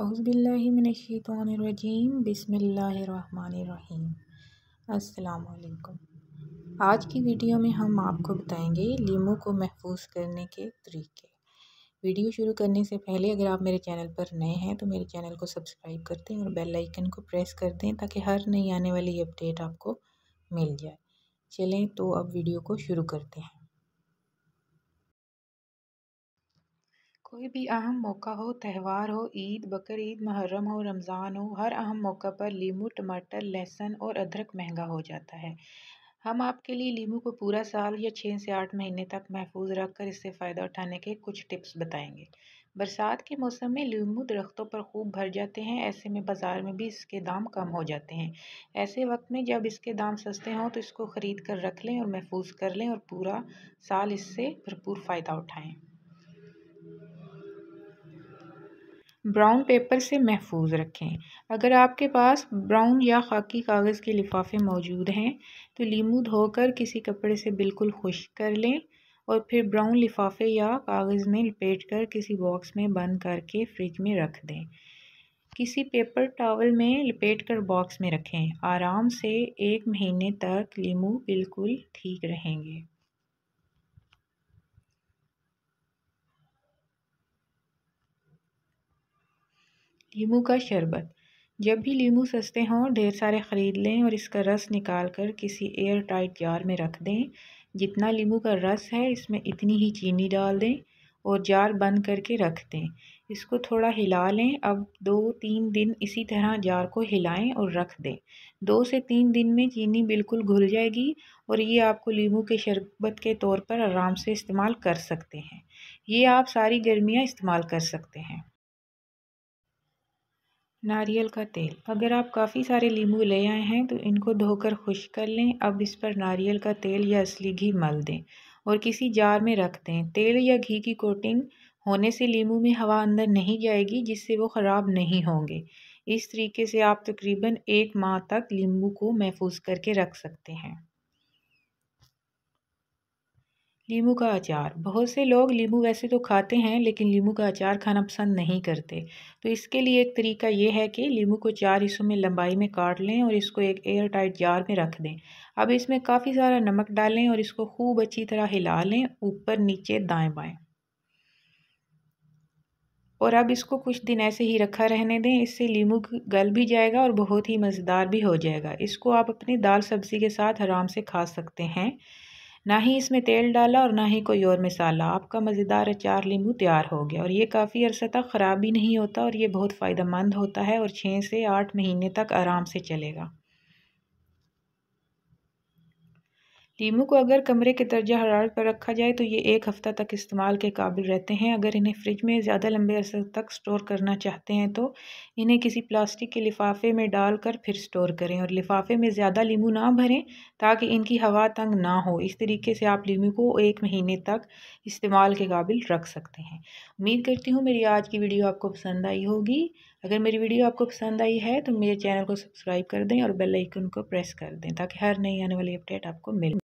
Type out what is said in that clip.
अज़बिल्लिमिनशैतरजीम बसमीम अल्लाम आज की वीडियो में हम आपको बताएंगे लीमू को महफूज करने के तरीके वीडियो शुरू करने से पहले अगर आप मेरे चैनल पर नए हैं तो मेरे चैनल को सब्सक्राइब कर दें और बेल आइकन को प्रेस कर दें ताकि हर नई आने वाली अपडेट आपको मिल जाए चलें तो अब वीडियो को शुरू करते हैं कोई भी अहम मौका हो त्यौहार हो ईद बकर ईद मुहर्रम हो रमज़ान हो हर अहम मौका पर लीमू टमाटर लहसुन और अदरक महंगा हो जाता है हम आपके लिए लीम को पूरा साल या छः से आठ महीने तक महफूज रख कर इससे फ़ायदा उठाने के कुछ टिप्स बताएंगे बरसात के मौसम में नींबू दरख्तों पर खूब भर जाते हैं ऐसे में बाज़ार में भी इसके दाम कम हो जाते हैं ऐसे वक्त में जब इसके दाम सस्ते हों तो इसको ख़रीद कर रख लें और महफूज कर लें और पूरा साल इससे भरपूर फ़ायदा उठाएँ ब्राउन पेपर से महफूज रखें अगर आपके पास ब्राउन या खाकी कागज़ के लिफाफे मौजूद हैं तो लीमू धोकर किसी कपड़े से बिल्कुल खुश कर लें और फिर ब्राउन लिफाफे या कागज़ में लपेट कर किसी बॉक्स में बंद करके फ्रिज में रख दें किसी पेपर टॉवल में लपेट कर बॉक्स में रखें आराम से एक महीने तक लीमू बिल्कुल ठीक रहेंगे लीमू का शरबत जब भी लीमू सस्ते हों ढेर सारे ख़रीद लें और इसका रस निकाल कर किसी एयर टाइट जार में रख दें जितना लीमू का रस है इसमें इतनी ही चीनी डाल दें और जार बंद करके रख दें इसको थोड़ा हिला लें अब दो तीन दिन इसी तरह जार को हिलाएं और रख दें दो से तीन दिन में चीनी बिल्कुल घुल जाएगी और ये आपको लीमू के शरबत के तौर पर आराम से इस्तेमाल कर सकते हैं ये आप सारी गर्मियाँ इस्तेमाल कर सकते हैं नारियल का तेल अगर आप काफ़ी सारे नींबू ले आए हैं तो इनको धोकर खुश कर लें अब इस पर नारियल का तेल या असली घी मल दें और किसी जार में रख दें तेल या घी की कोटिंग होने से नींबू में हवा अंदर नहीं जाएगी जिससे वो ख़राब नहीं होंगे इस तरीके से आप तकरीबन एक माह तक नींबू को महफूज करके रख सकते हैं नींबू का अचार बहुत से लोग नींबू वैसे तो खाते हैं लेकिन नींबू का अचार खाना पसंद नहीं करते तो इसके लिए एक तरीका ये है कि नींबू को चार हिस्सों में लंबाई में काट लें और इसको एक एयर टाइट जार में रख दें अब इसमें काफ़ी सारा नमक डालें और इसको खूब अच्छी तरह हिला लें ऊपर नीचे दाएँ बाएँ और अब इसको कुछ दिन ऐसे ही रखा रहने दें इससे नींबू गल भी जाएगा और बहुत ही मज़ेदार भी हो जाएगा इसको आप अपनी दाल सब्ज़ी के साथ आराम से खा सकते हैं ना ही इसमें तेल डाला और ना ही कोई और मसाला आपका मज़ेदार अचार लींबू तैयार हो गया और ये काफ़ी अरसा तक ख़राब भी नहीं होता और ये बहुत फ़ायदेमंद होता है और छः से आठ महीने तक आराम से चलेगा कीमों को अगर कमरे के दर्जा हरारत पर रखा जाए तो ये एक हफ़्ता तक इस्तेमाल के काबिल रहते हैं अगर इन्हें फ्रिज में ज़्यादा लंबे अरसे तक स्टोर करना चाहते हैं तो इन्हें किसी प्लास्टिक के लिफाफे में डाल कर फिर स्टोर करें और लिफाफे में ज़्यादा लीमू ना भरें ताकि इनकी हवा तंग ना हो इस तरीके से आप लीमू को एक महीने तक इस्तेमाल के काबिल रख सकते हैं उम्मीद करती हूँ मेरी आज की वीडियो आपको पसंद आई होगी अगर मेरी वीडियो आपको पसंद आई है तो मेरे चैनल को सब्सक्राइब कर दें और बेल आइकन को प्रेस कर दें ताकि हर नई आने वाली अपडेट आपको मिले